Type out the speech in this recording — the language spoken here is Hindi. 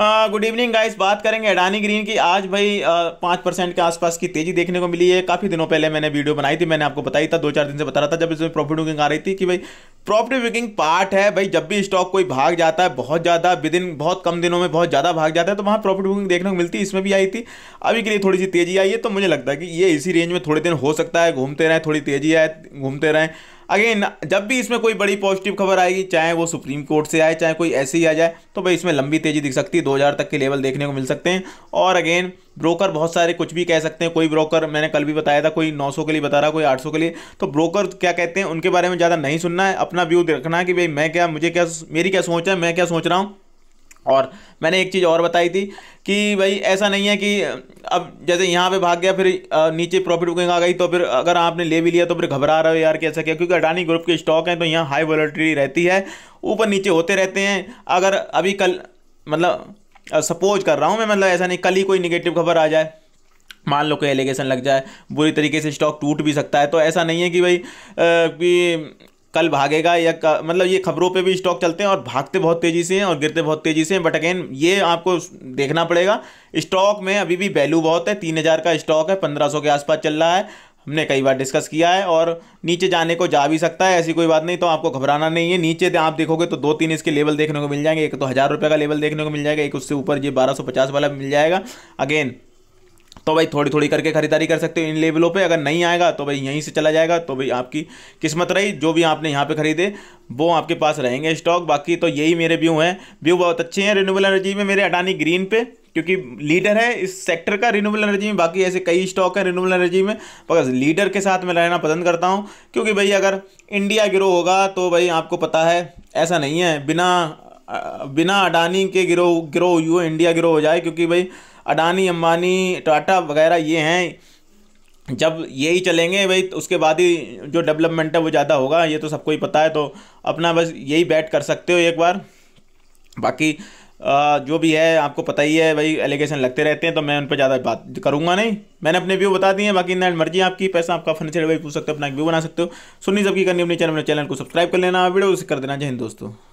गुड इवनिंग गाइस बात करेंगे अडानी ग्रीन की आज भाई पाँच परसेंट के आसपास की तेजी देखने को मिली है काफ़ी दिनों पहले मैंने वीडियो बनाई थी मैंने आपको बताई था दो चार दिन से बता रहा था जब इसमें प्रॉफिट बुकिंग आ रही थी कि भाई प्रॉफिट बुकिंग पार्ट है भाई जब भी स्टॉक कोई भाग जाता है बहुत ज़्यादा विद इन बहुत कम दिनों में बहुत ज़्यादा भाग जाता है तो वहाँ प्रॉफिट बुकिंग देखने को मिलती इसमें भी आई थी अभी के लिए थोड़ी सी तेजी आई है तो मुझे लगता है कि ये इसी रेंज में थोड़े दिन हो सकता है घूमते रहें थोड़ी तेजी आए घूमते रहें अगेन जब भी इसमें कोई बड़ी पॉजिटिव खबर आएगी चाहे वो सुप्रीम कोर्ट से आए चाहे कोई ऐसे ही आ जाए तो भाई इसमें लंबी तेजी दिख सकती है दो तक के लेवल देखने को मिल सकते हैं और अगेन ब्रोकर बहुत सारे कुछ भी कह सकते हैं कोई ब्रोकर मैंने कल भी बताया था कोई 900 के लिए बता रहा कोई 800 के लिए तो ब्रोकर क्या कहते हैं उनके बारे में ज़्यादा नहीं सुनना है अपना व्यू रखना है कि भाई मैं क्या मुझे क्या मेरी क्या सोच है मैं क्या सोच रहा हूँ और मैंने एक चीज़ और बताई थी कि भाई ऐसा नहीं है कि अब जैसे यहाँ पे भाग गया फिर नीचे प्रॉफिट बुकिंग आ गई तो फिर अगर आपने ले भी लिया तो फिर घबरा रहे हो यार कैसा क्या क्योंकि अडानी ग्रुप के स्टॉक हैं तो यहाँ हाई वॉलिटी रहती है ऊपर नीचे होते रहते हैं अगर अभी कल मतलब सपोज कर रहा हूँ मैं मतलब ऐसा नहीं कल ही कोई निगेटिव खबर आ जाए मान लो कोई एलिगेशन लग जाए बुरी तरीके से स्टॉक टूट भी सकता है तो ऐसा नहीं है कि भाई कि कल भागेगा या मतलब ये खबरों पे भी स्टॉक चलते हैं और भागते बहुत तेज़ी से हैं और गिरते बहुत तेज़ी से हैं बट अगेन ये आपको देखना पड़ेगा स्टॉक में अभी भी वैल्यू बहुत है तीन हज़ार का स्टॉक है पंद्रह सौ के आसपास चल रहा है हमने कई बार डिस्कस किया है और नीचे जाने को जा भी सकता है ऐसी कोई बात नहीं तो आपको घबराना नहीं है नीचे आप देखोगे तो दो तीन इसके लेवल देखने को मिल जाएंगे एक तो हज़ार रुपये का लेवल देखने को मिल जाएगा एक उससे ऊपर ये बारह सौ पचास वाला मिल जाएगा अगेन तो भाई थोड़ी थोड़ी करके ख़रीदारी कर सकते हो इन लेवलों पे अगर नहीं आएगा तो भाई यहीं से चला जाएगा तो भाई आपकी किस्मत रही जो भी आपने यहाँ पे खरीदे वो आपके पास रहेंगे स्टॉक बाकी तो यही मेरे व्यू हैं व्यू बहुत अच्छे हैं रिन्यूबल एनर्जी में मेरे अडानी ग्रीन पे क्योंकि लीडर है इस सेक्टर का रिन्यूबल एनर्जी में बाकी ऐसे कई स्टॉक हैं रिन्यूबल एनर्जी में बस लीडर के साथ मैं रहना पसंद करता हूँ क्योंकि भाई अगर इंडिया गिरो होगा तो भाई आपको पता है ऐसा नहीं है बिना बिना अडानी के गिरो ग्रो हुए इंडिया ग्रो हो जाए क्योंकि भाई अडानी अम्बानी टाटा वगैरह ये हैं जब यही चलेंगे भाई तो उसके बाद ही जो डेवलपमेंट है वो ज़्यादा होगा ये तो सबको ही पता है तो अपना बस यही बैट कर सकते हो एक बार बाकी जो भी है आपको पता ही है भाई एलिगेशन लगते रहते हैं तो मैं उन पर ज़्यादा बात करूँगा नहीं मैंने अपने व्यू बता दिए हैं बाकी ना मर्जी आपकी पैसा आपका फर्नीचर भाई पूछ सकते हो अपना व्यू बना सकते हो सुनी सबकी करनी अपने चैनल चैनल को सब्सक्राइब कर लेना वीडियो से कर देना जय हिंद दोस्तों